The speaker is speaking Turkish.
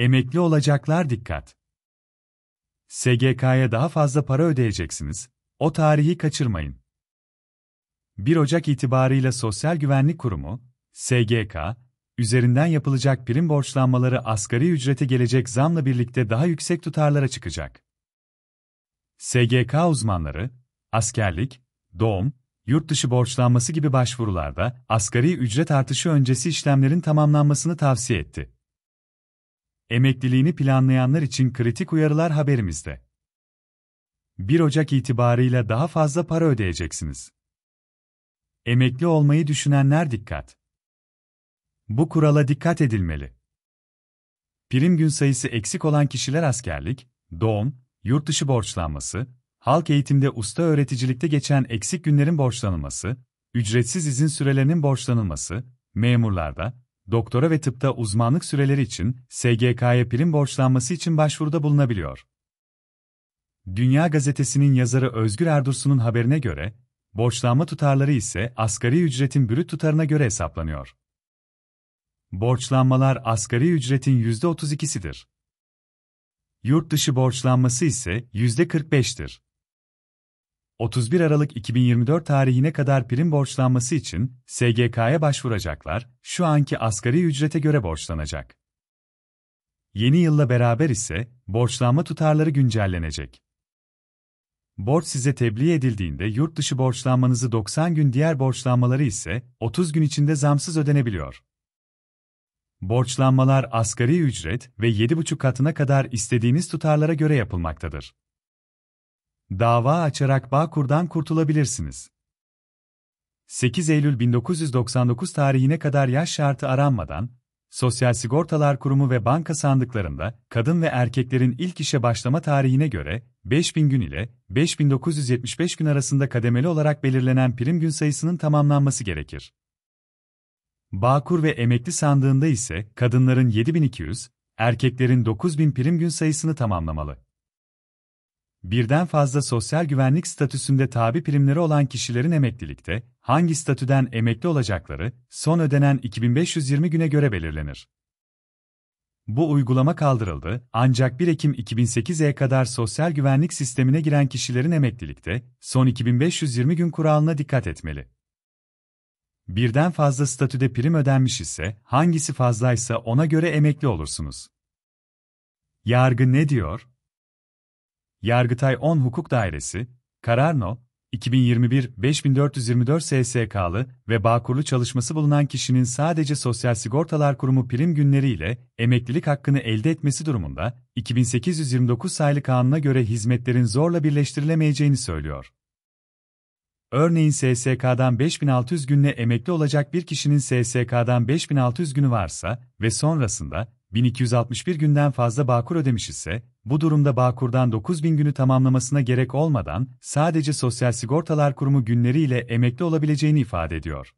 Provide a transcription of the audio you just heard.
Emekli olacaklar dikkat. SGK'ya daha fazla para ödeyeceksiniz. O tarihi kaçırmayın. 1 Ocak itibarıyla Sosyal Güvenlik Kurumu, SGK, üzerinden yapılacak prim borçlanmaları asgari ücrete gelecek zamla birlikte daha yüksek tutarlara çıkacak. SGK uzmanları, askerlik, doğum, yurt dışı borçlanması gibi başvurularda asgari ücret artışı öncesi işlemlerin tamamlanmasını tavsiye etti. Emekliliğini planlayanlar için kritik uyarılar haberimizde. 1 Ocak itibarıyla daha fazla para ödeyeceksiniz. Emekli olmayı düşünenler dikkat. Bu kurala dikkat edilmeli. Prim gün sayısı eksik olan kişiler askerlik, doğum, yurt dışı borçlanması, halk eğitimde usta öğreticilikte geçen eksik günlerin borçlanılması, ücretsiz izin sürelerinin borçlanılması, memurlarda, doktora ve tıpta uzmanlık süreleri için SGK'ya prim borçlanması için başvuruda bulunabiliyor. Dünya Gazetesi'nin yazarı Özgür Erdursun'un haberine göre, borçlanma tutarları ise asgari ücretin brüt tutarına göre hesaplanıyor. Borçlanmalar asgari ücretin %32'sidir. Yurt dışı borçlanması ise %45'tir. 31 Aralık 2024 tarihine kadar prim borçlanması için SGK'ya başvuracaklar, şu anki asgari ücrete göre borçlanacak. Yeni yılla beraber ise borçlanma tutarları güncellenecek. Borç size tebliğ edildiğinde yurt dışı borçlanmanızı 90 gün diğer borçlanmaları ise 30 gün içinde zamsız ödenebiliyor. Borçlanmalar asgari ücret ve 7,5 katına kadar istediğiniz tutarlara göre yapılmaktadır. Dava açarak Bağkur'dan kurtulabilirsiniz. 8 Eylül 1999 tarihine kadar yaş şartı aranmadan, Sosyal Sigortalar Kurumu ve banka sandıklarında kadın ve erkeklerin ilk işe başlama tarihine göre 5000 gün ile 5975 gün arasında kademeli olarak belirlenen prim gün sayısının tamamlanması gerekir. Bağkur ve emekli sandığında ise kadınların 7200, erkeklerin 9000 prim gün sayısını tamamlamalı birden fazla sosyal güvenlik statüsünde tabi primleri olan kişilerin emeklilikte hangi statüden emekli olacakları son ödenen 2520 güne göre belirlenir. Bu uygulama kaldırıldı ancak 1 Ekim 2008'e kadar sosyal güvenlik sistemine giren kişilerin emeklilikte son 2520 gün kuralına dikkat etmeli. Birden fazla statüde prim ödenmiş ise hangisi fazlaysa ona göre emekli olursunuz. Yargı ne diyor? Yargıtay 10 Hukuk Dairesi, Kararno, 2021-5424 SSK'lı ve Bağkurlu çalışması bulunan kişinin sadece Sosyal Sigortalar Kurumu prim günleriyle emeklilik hakkını elde etmesi durumunda 2829 sayılı kanuna göre hizmetlerin zorla birleştirilemeyeceğini söylüyor. Örneğin SSK'dan 5600 günle emekli olacak bir kişinin SSK'dan 5600 günü varsa ve sonrasında 1261 günden fazla Bağkur ödemiş ise, bu durumda Bağkur'dan 9000 günü tamamlamasına gerek olmadan sadece Sosyal Sigortalar Kurumu günleriyle emekli olabileceğini ifade ediyor.